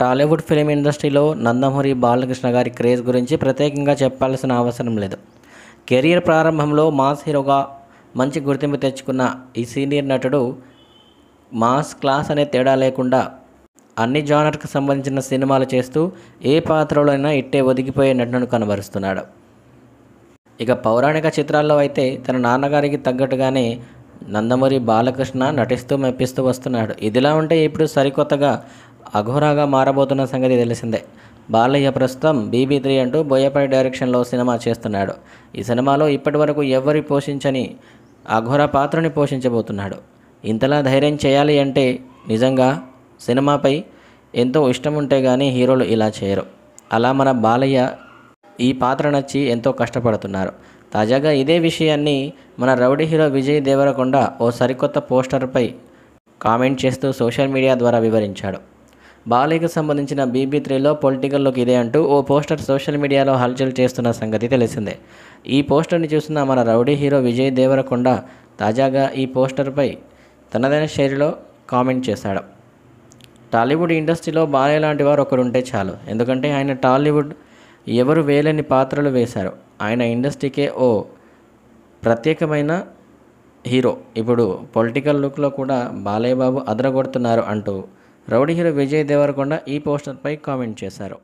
Tollywood film ఇండస్ట్రీలో నందమూరి బాలకృష్ణ గారి craze గురించి ప్రత్యేకంగా చెప్పాల్సిన అవసరం లేదు కెరీర్ ప్రారంభంలో మాస్ హీరోగా మంచి గుర్తింపు తెచ్చుకున్న ఈ సీనియర్ నటుడు మాస్ క్లాస్ అనే తేడా లేకుండా అన్ని జానర్కు సంబంధించిన సినిమాలు చేస్తూ ఏ పాత్రలోనైనా ఇట్టే ఒదిగిపోయే నటును కనబరుస్తున్నాడు ఇక పౌరాణిక చిత్రాల్లో అయితే తన నాన్నగారికి తగ్గట్టుగానే నందమూరి బాలకృష్ణ నటిస్తూ మెప్పిస్తూ వస్తున్నాడు ఇదిలా ఉంటే ఇప్పుడు సరికొత్తగా అఘోరాగా మారబోతున్న సంగతి తెలిసిందే బాలయ్య ప్రస్తుతం బీబీ త్రీ అంటూ బోయపాడి డైరెక్షన్లో సినిమా చేస్తున్నాడు ఈ సినిమాలో ఇప్పటి వరకు ఎవరి పోషించని అఘోర పాత్రని పోషించబోతున్నాడు ఇంతలా ధైర్యం చేయాలి అంటే నిజంగా సినిమాపై ఎంతో ఇష్టం ఉంటే కానీ హీరోలు ఇలా చేయరు అలా మన బాలయ్య ఈ పాత్ర నచ్చి ఎంతో కష్టపడుతున్నారు తాజాగా ఇదే విషయాన్ని మన రౌడీ హీరో విజయ్ దేవరకొండ ఓ సరికొత్త పోస్టర్పై కామెంట్ చేస్తూ సోషల్ మీడియా ద్వారా వివరించాడు బాలయ్యకు సంబంధించిన బీబీ త్రీలో పొలిటికల్ లుక్ ఇదే అంటూ ఓ పోస్టర్ సోషల్ మీడియాలో హల్చల్ చేస్తున్న సంగతి తెలిసిందే ఈ పోస్టర్ని చూసిన మన రౌడీ హీరో విజయ్ దేవరకొండ తాజాగా ఈ పోస్టర్పై తనదైన శైలిలో కామెంట్ చేశాడు టాలీవుడ్ ఇండస్ట్రీలో బాలయ్య లాంటి వారు ఒకరుంటే చాలు ఎందుకంటే ఆయన టాలీవుడ్ ఎవరు వేలని పాత్రలు వేశారు ఆయన ఇండస్ట్రీకే ఓ ప్రత్యేకమైన హీరో ఇప్పుడు పొలిటికల్ లుక్లో కూడా బాలయ్య బాబు అదరగొడుతున్నారు అంటూ రౌడీ హీరో విజయ్ దేవరకొండ ఈ పోస్టర్పై కామెంట్ చేశారు